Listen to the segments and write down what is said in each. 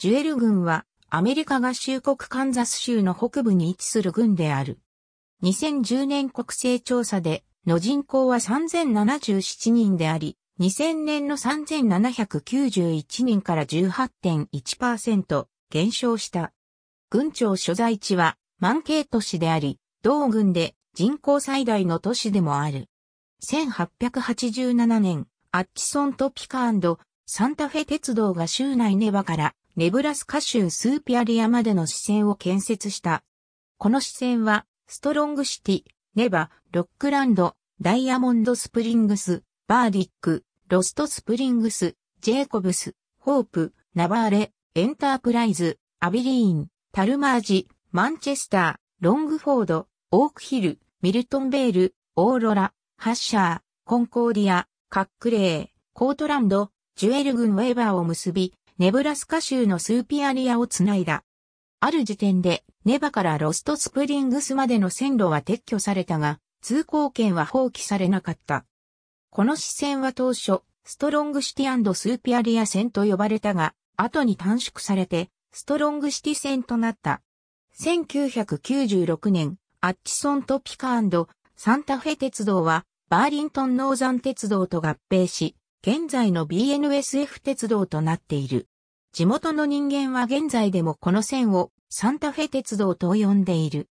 ジュエル軍はアメリカ合衆国カンザス州の北部に位置する軍である。2010年国勢調査での人口は3077人であり、2000年の3791人から18.1%減少した。軍庁所在地はマンケート市であり、同軍で人口最大の都市でもある。1887年、アッチソントピカサンタフェ鉄道が州内ネバからネブラスカ州スーピアリアまでの支線を建設した。この支線は、ストロングシティ、ネバ、ロックランド、ダイヤモンドスプリングス、バーディック、ロストスプリングス、ジェイコブス、ホープ、ナバーレ、エンタープライズ、アビリーン、タルマージ、マンチェスター、ロングフォード、オークヒル、ミルトンベール、オーロラ、ハッシャー、コンコーディア、カックレー、コートランド、ジュエル郡ウェーバーを結び、ネブラスカ州のスーピアリアをつないだ。ある時点で、ネバからロストスプリングスまでの線路は撤去されたが、通行権は放棄されなかった。この支線は当初、ストロングシティスーピアリア線と呼ばれたが、後に短縮されて、ストロングシティ線となった。1996年、アッチソントピカサンタフェ鉄道は、バーリントンノーザン鉄道と合併し、現在の BNSF 鉄道となっている。地元の人間は現在でもこの線をサンタフェ鉄道と呼んでいる。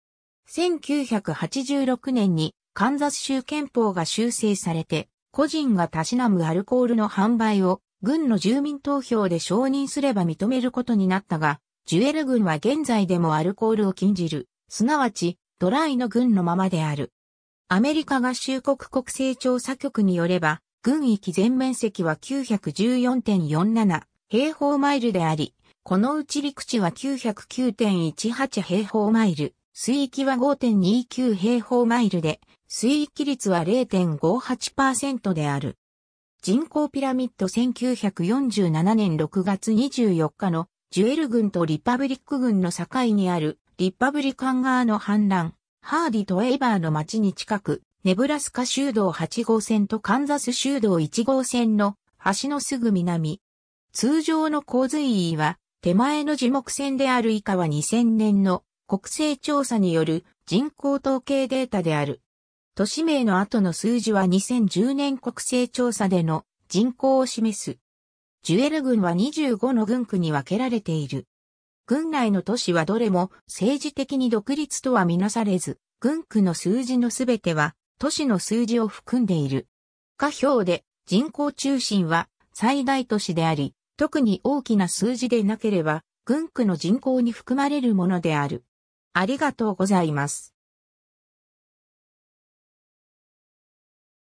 1986年にカンザス州憲法が修正されて、個人がたしなむアルコールの販売を軍の住民投票で承認すれば認めることになったが、ジュエル軍は現在でもアルコールを禁じる、すなわちドライの軍のままである。アメリカ合衆国国勢調査局によれば、軍域全面積は914.47平方マイルであり、このうち陸地は909.18平方マイル、水域は5.29平方マイルで、水域率は0.58%である。人口ピラミッド1947年6月24日のジュエル軍とリパブリック軍の境にあるリパブリカン側の反乱、ハーディとエイバーの町に近く、ネブラスカ州道8号線とカンザス州道1号線の橋のすぐ南。通常の洪水位は手前の樹木線である以下は2000年の国勢調査による人口統計データである。都市名の後の数字は2010年国勢調査での人口を示す。ジュエル郡は25の郡区に分けられている。郡内の都市はどれも政治的に独立とはみなされず、郡区の数字のすべては都市の数字を含んでいる。下表で人口中心は最大都市であり、特に大きな数字でなければ、軍区の人口に含まれるものである。ありがとうございます。